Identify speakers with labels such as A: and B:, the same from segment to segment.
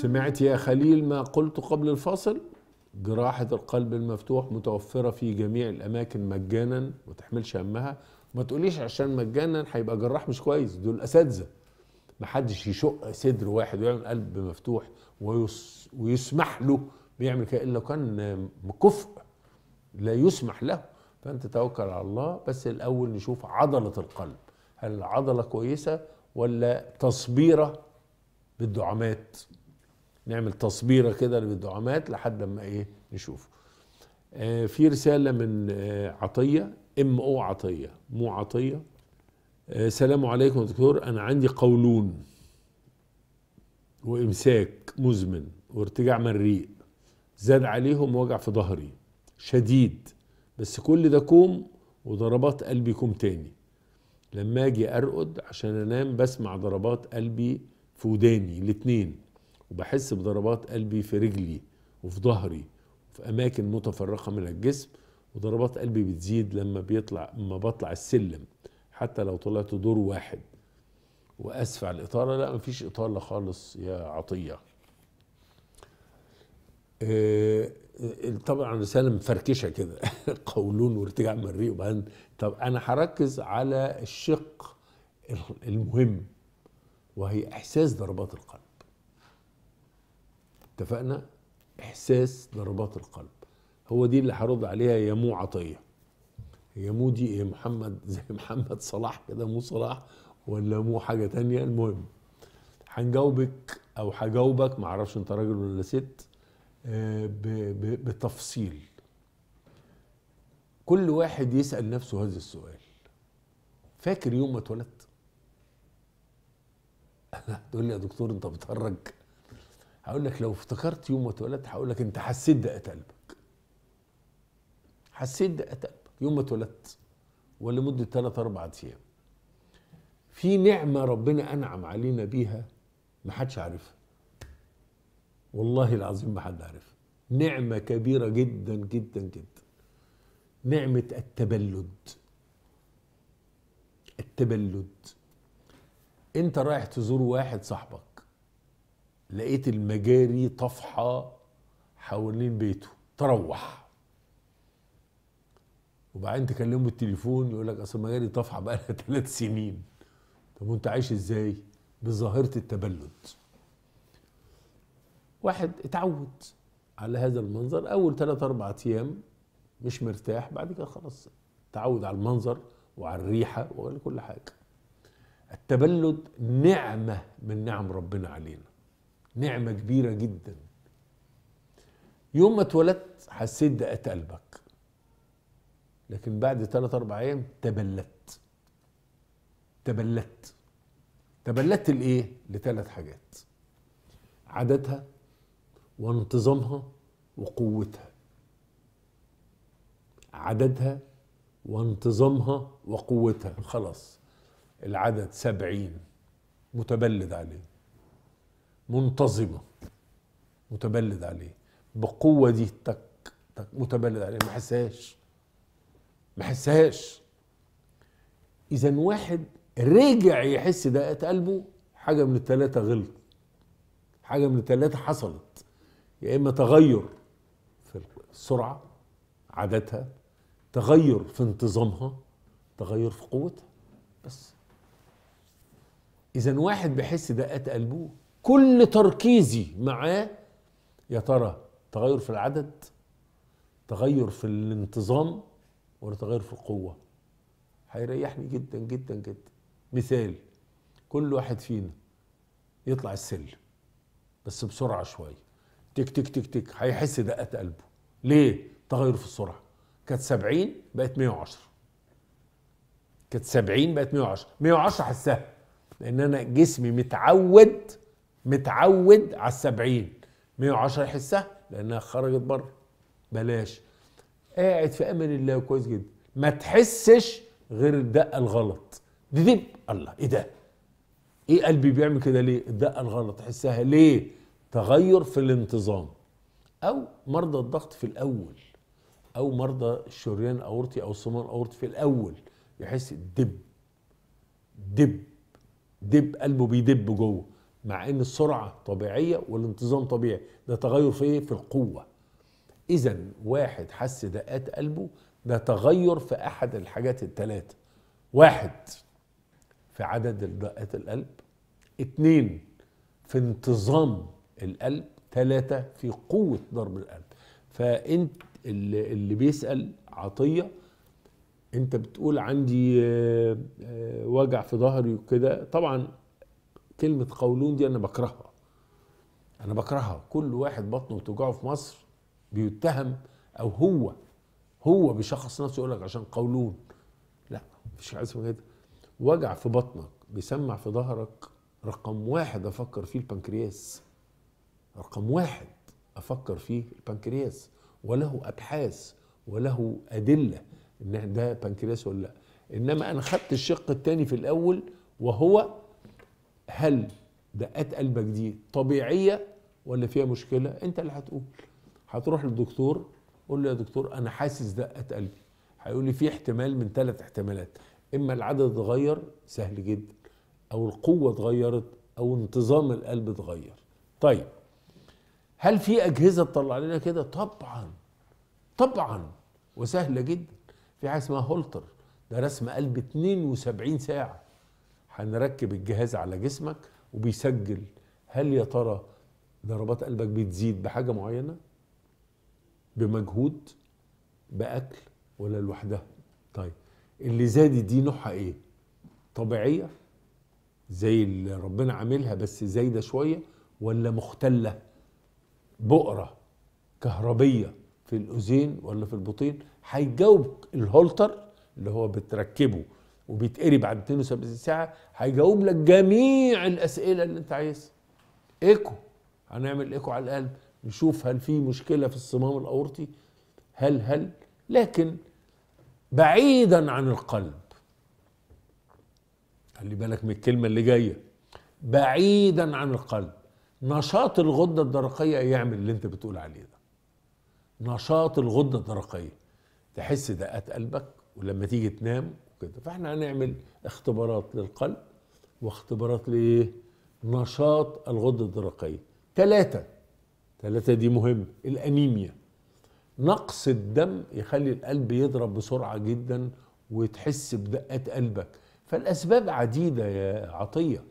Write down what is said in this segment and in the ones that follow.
A: سمعت يا خليل ما قلت قبل الفاصل جراحة القلب المفتوح متوفرة في جميع الأماكن مجانا ما تحملش همها ما تقوليش عشان مجانا هيبقى جراح مش كويس دول أساتذة محدش يشق صدر واحد ويعمل قلب مفتوح ويس ويسمح له بيعمل كده إلا كان مكفء لا يسمح له فأنت توكل على الله بس الأول نشوف عضلة القلب هل العضلة كويسة ولا تصبيرة بالدعامات نعمل تصبيره كده للدعامات لحد ما ايه نشوفه آه في رساله من آه عطيه ام او عطيه مو عطيه آه سلام عليكم دكتور انا عندي قولون وامساك مزمن وارتجاع مريء زاد عليهم وجع في ظهري شديد بس كل ده كوم وضربات قلبي كوم تاني لما اجي ارقد عشان انام بسمع ضربات قلبي في وداني الاتنين وبحس بضربات قلبي في رجلي وفي ظهري وفي اماكن متفرقه من الجسم وضربات قلبي بتزيد لما بيطلع لما بطلع السلم حتى لو طلعت دور واحد واسف على الاطاله لا مفيش اطاله خالص يا عطيه آه، طبعا رساله مفركشه كده قولون وارتجاع مريء وبعدين طب انا هركز على الشق المهم وهي احساس ضربات القلب اتفقنا احساس ضربات القلب هو دي اللي هرد عليها يا مو عطيه يا مو دي ايه محمد زي محمد صلاح كده مو صلاح ولا مو حاجه تانية المهم هنجاوبك او هجاوبك معرفش انت راجل ولا ست آه، بتفصيل كل واحد يسال نفسه هذا السؤال فاكر يوم ما اتولدت؟ تقول لي يا دكتور انت بتهرج هقول لك لو افتكرت يوم ما اتولدت هقول لك انت حسيت دقه قلبك حسيت دقه قلبك يوم ما اتولدت ولمده ثلاث اربع ايام في نعمه ربنا انعم علينا بيها ما حدش عارفها والله العظيم ما حد عارفها نعمه كبيره جدا جدا جدا نعمه التبلد التبلد انت رايح تزور واحد صاحبك لقيت المجاري طفحة حوالين بيته تروح وبعدين تكلمه التليفون يقول لك اصل المجاري طفحة بقى لها ثلاث سنين طب وانت عايش ازاي؟ بظاهرة التبلد واحد اتعود على هذا المنظر اول ثلاث اربع ايام مش مرتاح بعد كده خلاص تعود على المنظر وعلى الريحه وعلى كل حاجه التبلد نعمه من نعم ربنا علينا نعمة كبيرة جدا يوم ما اتولدت حسيت دقات قلبك لكن بعد ثلاث أربع أيام تبلت تبلت تبلت لإيه؟ لثلاث حاجات عددها وانتظامها وقوتها عددها وانتظامها وقوتها خلاص العدد سبعين متبلد عليه منتظمه متبلد عليه بقوه دي تك تك متبلد عليه ما حسهاش ما حسهاش اذا واحد رجع يحس دقات قلبه حاجه من الثلاثه غلط حاجه من الثلاثه حصلت يا اما تغير في السرعه عاداتها تغير في انتظامها تغير في قوتها بس اذا واحد بيحس دقات قلبه كل تركيزي معاه يا ترى تغير في العدد تغير في الانتظام ولا تغير في القوة هيريحني جدا جدا جدا مثال كل واحد فينا يطلع السلم بس بسرعة شوية تك تك تك تك هيحس دقات قلبه ليه؟ تغير في السرعة كانت 70 بقت 110 كانت 70 بقت 110 110 حسها لأن أنا جسمي متعود متعود على السبعين 110 يحسها لانها خرجت بره بلاش قاعد في امان الله كويس جدا ما تحسش غير الدقه الغلط دي دي الله ايه ده ايه قلبي بيعمل كده ليه الدقه الغلط تحسها ليه تغير في الانتظام او مرضى الضغط في الاول او مرضى الشريان اورطي او الصمام اورطي في الاول يحس دب دب دب قلبه بيدب جوه مع ان السرعه طبيعيه والانتظام طبيعي ده تغير في ايه في القوه اذا واحد حس دقات قلبه ده تغير في احد الحاجات الثلاثه واحد في عدد دقات القلب اثنين في انتظام القلب ثلاثة في قوة ضرب القلب فانت اللي, اللي بيسأل عطية انت بتقول عندي آه، آه، وجع في ظهري وكده طبعا كلمه قولون دي انا بكرهها انا بكرهها كل واحد بطنه بتوجعه في مصر بيتهم او هو هو بشخص نفسه يقول لك عشان قولون لا مفيش حاجه اسمها كده وجع في بطنك بيسمع في ظهرك رقم واحد افكر فيه البنكرياس رقم واحد افكر فيه البنكرياس وله ابحاث وله ادله ان ده بنكرياس ولا لا انما انا خدت الشق الثاني في الاول وهو هل دقات قلبك دي طبيعيه ولا فيها مشكله انت اللي هتقول هتروح للدكتور قول له يا دكتور انا حاسس دقات قلبي هيقول لي في احتمال من ثلاث احتمالات اما العدد اتغير سهل جدا او القوه اتغيرت او انتظام القلب اتغير طيب هل في اجهزه تطلع لنا كده طبعا طبعا وسهله جدا في حاجه اسمها هولتر ده رسم قلب 72 ساعه هنركب الجهاز على جسمك وبيسجل هل يا ترى ضربات قلبك بتزيد بحاجه معينه بمجهود باكل ولا لوحدها طيب اللي زادت دي نوعها ايه طبيعيه زي اللي ربنا عاملها بس زايده شويه ولا مختله بؤره كهربيه في الاذين ولا في البطين هيجاوب الهولتر اللي هو بتركبه وبيتقري بعد 72 ساعه هيجاوب لك جميع الاسئله اللي انت عايزها ايكو هنعمل ايكو على القلب نشوف هل في مشكله في الصمام الاورطي هل هل لكن بعيدا عن القلب خلي بالك من الكلمه اللي جايه بعيدا عن القلب نشاط الغده الدرقيه يعمل اللي انت بتقول عليه ده نشاط الغده الدرقيه تحس دقات قلبك ولما تيجي تنام كده فاحنا هنعمل اختبارات للقلب واختبارات لايه نشاط الغده الدرقيه ثلاثه ثلاثه دي مهم الانيميا نقص الدم يخلي القلب يضرب بسرعه جدا وتحس بدقات قلبك فالاسباب عديده يا عطيه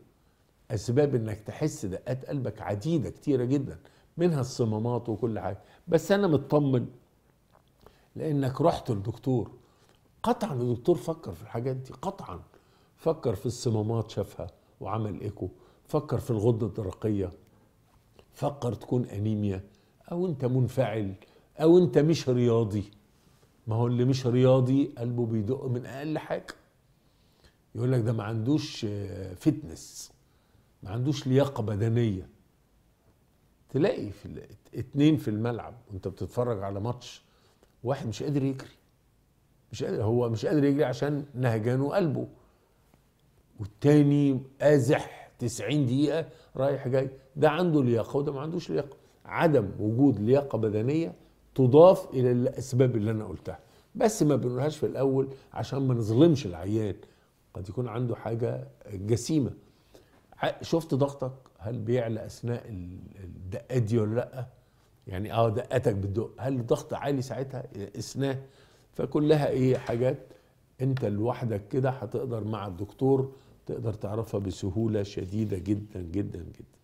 A: اسباب انك تحس دقات قلبك عديده كتيره جدا منها الصمامات وكل حاجه بس انا مطمن لانك رحت للدكتور قطعا الدكتور فكر في الحاجات دي قطعا فكر في الصمامات شافها وعمل ايكو فكر في الغده الدرقيه فكر تكون انيميا او انت منفعل او انت مش رياضي ما هو اللي مش رياضي قلبه بيدق من اقل حاجه يقول لك ده ما عندوش فتنس آه، ما عندوش لياقه بدنيه تلاقي في اتنين في الملعب وانت بتتفرج على ماتش واحد مش قادر يجري مش قادر هو مش قادر يجري عشان نهجانه قلبه والتاني قازح 90 دقيقة رايح جاي ده عنده لياقة وده ما عندوش لياقة عدم وجود لياقة بدنية تضاف إلى الأسباب اللي أنا قلتها بس ما بنقولهاش في الأول عشان ما نظلمش العيان قد يكون عنده حاجة جسيمة شفت ضغطك هل بيعلى أثناء الدقة دي ولا لأ؟ يعني اه دقتك بتدق هل الضغط عالي ساعتها؟ إيه، اثناء فكلها ايه حاجات انت لوحدك كده هتقدر مع الدكتور تقدر تعرفها بسهوله شديده جدا جدا جدا